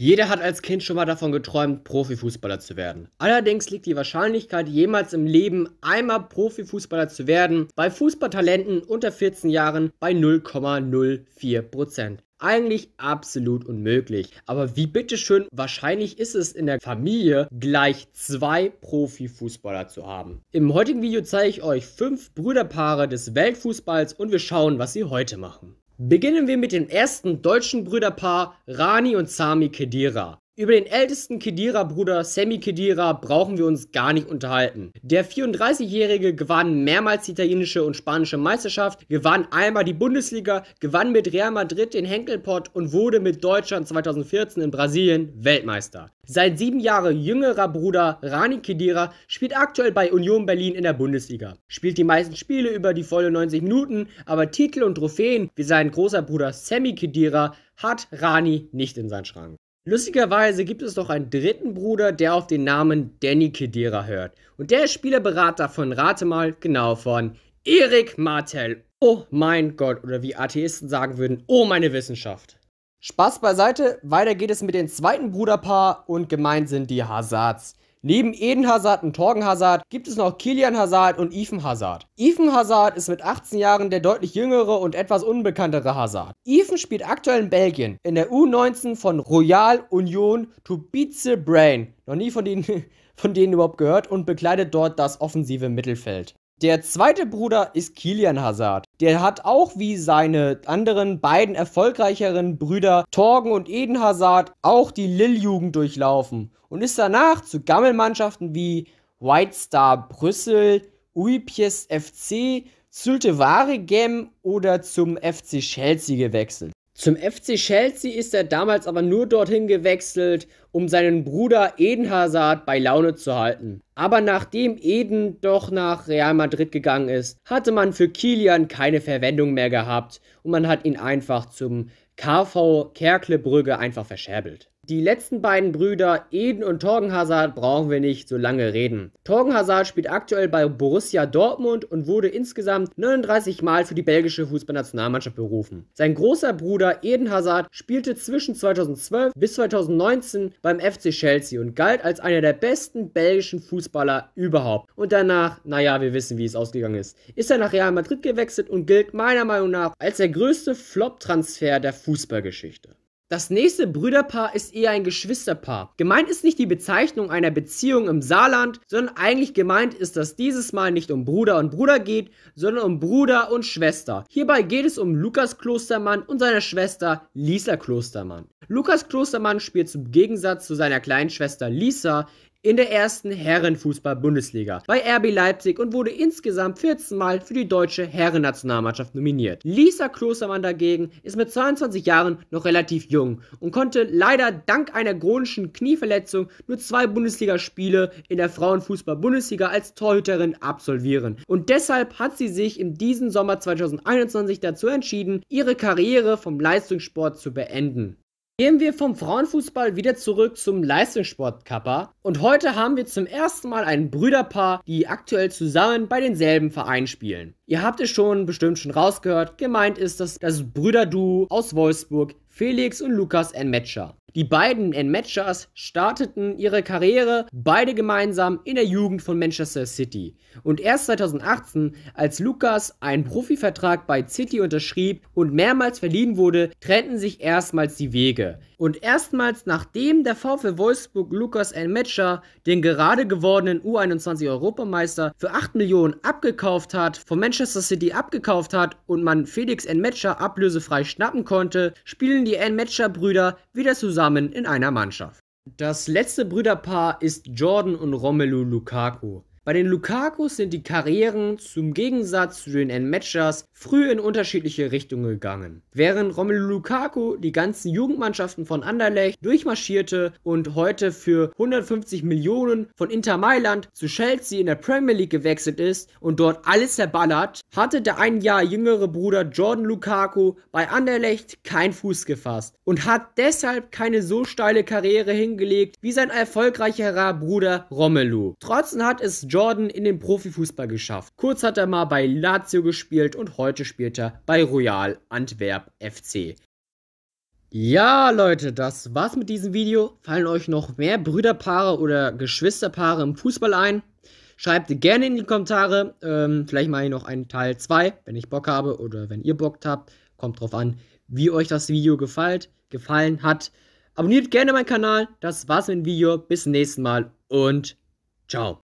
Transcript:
Jeder hat als Kind schon mal davon geträumt, Profifußballer zu werden. Allerdings liegt die Wahrscheinlichkeit, jemals im Leben einmal Profifußballer zu werden, bei Fußballtalenten unter 14 Jahren bei 0,04 Eigentlich absolut unmöglich. Aber wie bitteschön wahrscheinlich ist es in der Familie, gleich zwei Profifußballer zu haben. Im heutigen Video zeige ich euch fünf Brüderpaare des Weltfußballs und wir schauen, was sie heute machen. Beginnen wir mit dem ersten deutschen Brüderpaar Rani und Sami Kedira. Über den ältesten Kedira-Bruder Sammy Kedira brauchen wir uns gar nicht unterhalten. Der 34-Jährige gewann mehrmals die italienische und spanische Meisterschaft, gewann einmal die Bundesliga, gewann mit Real Madrid den Henkelpott und wurde mit Deutschland 2014 in Brasilien Weltmeister. Sein sieben Jahre jüngerer Bruder Rani Kedira spielt aktuell bei Union Berlin in der Bundesliga. Spielt die meisten Spiele über die volle 90 Minuten, aber Titel und Trophäen wie sein großer Bruder Sammy Kedira hat Rani nicht in seinen Schrank. Lustigerweise gibt es noch einen dritten Bruder, der auf den Namen Danny Kedira hört. Und der ist Spielerberater von Rate mal, genau von Erik Martell. Oh mein Gott, oder wie Atheisten sagen würden, oh meine Wissenschaft. Spaß beiseite, weiter geht es mit dem zweiten Bruderpaar und gemeint sind die Hazards. Neben Eden Hazard und Torgen Hazard gibt es noch Kilian Hazard und Ethan Hazard. Ethan Hazard ist mit 18 Jahren der deutlich jüngere und etwas unbekanntere Hazard. Ethan spielt aktuell in Belgien in der U19 von Royal Union Tubize Brain. Noch nie von denen, von denen überhaupt gehört und bekleidet dort das offensive Mittelfeld. Der zweite Bruder ist Kilian Hazard. Der hat auch wie seine anderen beiden erfolgreicheren Brüder Torgen und Eden Hazard auch die Lille-Jugend durchlaufen und ist danach zu Gammelmannschaften wie White Star Brüssel, Uipies FC, Zulte Waregem oder zum FC Chelsea gewechselt. Zum FC Chelsea ist er damals aber nur dorthin gewechselt, um seinen Bruder Eden Hazard bei Laune zu halten. Aber nachdem Eden doch nach Real Madrid gegangen ist, hatte man für Kilian keine Verwendung mehr gehabt und man hat ihn einfach zum KV Kerklebrügge einfach verscherbelt. Die letzten beiden Brüder Eden und Torgen Hazard brauchen wir nicht so lange reden. Torgen Hazard spielt aktuell bei Borussia Dortmund und wurde insgesamt 39 Mal für die belgische Fußballnationalmannschaft berufen. Sein großer Bruder Eden Hazard spielte zwischen 2012 bis 2019 beim FC Chelsea und galt als einer der besten belgischen Fußballer überhaupt. Und danach, naja, wir wissen, wie es ausgegangen ist, ist er nach Real Madrid gewechselt und gilt meiner Meinung nach als der größte Flop-Transfer der Fußballgeschichte. Das nächste Brüderpaar ist eher ein Geschwisterpaar. Gemeint ist nicht die Bezeichnung einer Beziehung im Saarland, sondern eigentlich gemeint ist, dass dieses Mal nicht um Bruder und Bruder geht, sondern um Bruder und Schwester. Hierbei geht es um Lukas Klostermann und seine Schwester Lisa Klostermann. Lukas Klostermann spielt zum Gegensatz zu seiner kleinen Schwester Lisa in der ersten Herrenfußball-Bundesliga bei RB Leipzig und wurde insgesamt 14 Mal für die deutsche Herrennationalmannschaft nominiert. Lisa Klostermann dagegen ist mit 22 Jahren noch relativ jung und konnte leider dank einer chronischen Knieverletzung nur zwei Bundesligaspiele in der Frauenfußball-Bundesliga als Torhüterin absolvieren. Und deshalb hat sie sich in diesem Sommer 2021 dazu entschieden, ihre Karriere vom Leistungssport zu beenden. Gehen wir vom Frauenfußball wieder zurück zum Leistungssport Kappa. Und heute haben wir zum ersten Mal ein Brüderpaar, die aktuell zusammen bei denselben Verein spielen. Ihr habt es schon bestimmt schon rausgehört. Gemeint ist das, das Brüderduo aus Wolfsburg, Felix und Lukas N. Metscher. Die beiden Enmatchers starteten ihre Karriere beide gemeinsam in der Jugend von Manchester City. Und erst 2018, als Lucas einen Profivertrag bei City unterschrieb und mehrmals verliehen wurde, trennten sich erstmals die Wege. Und erstmals nachdem der VfL Wolfsburg Lukas N. Elmetscher den gerade gewordenen U21-Europameister für 8 Millionen abgekauft hat, von Manchester City abgekauft hat und man Felix N. Elmetscher ablösefrei schnappen konnte, spielen die N. Elmetscher-Brüder wieder zusammen in einer Mannschaft. Das letzte Brüderpaar ist Jordan und Romelu Lukaku. Bei den Lukakus sind die Karrieren zum Gegensatz zu den N-Matchers früh in unterschiedliche Richtungen gegangen. Während Romelu Lukaku die ganzen Jugendmannschaften von Anderlecht durchmarschierte und heute für 150 Millionen von Inter Mailand zu Chelsea in der Premier League gewechselt ist und dort alles zerballert, hatte der ein Jahr jüngere Bruder Jordan Lukaku bei Anderlecht keinen Fuß gefasst und hat deshalb keine so steile Karriere hingelegt wie sein erfolgreicherer Bruder Romelu. Trotzdem hat es Jordan Jordan in den Profifußball geschafft. Kurz hat er mal bei Lazio gespielt und heute spielt er bei Royal Antwerp FC. Ja, Leute, das war's mit diesem Video. Fallen euch noch mehr Brüderpaare oder Geschwisterpaare im Fußball ein? Schreibt gerne in die Kommentare. Ähm, vielleicht mache ich noch einen Teil 2, wenn ich Bock habe oder wenn ihr Bock habt. Kommt drauf an, wie euch das Video gefällt, gefallen hat. Abonniert gerne meinen Kanal. Das war's mit dem Video. Bis zum nächsten Mal und ciao.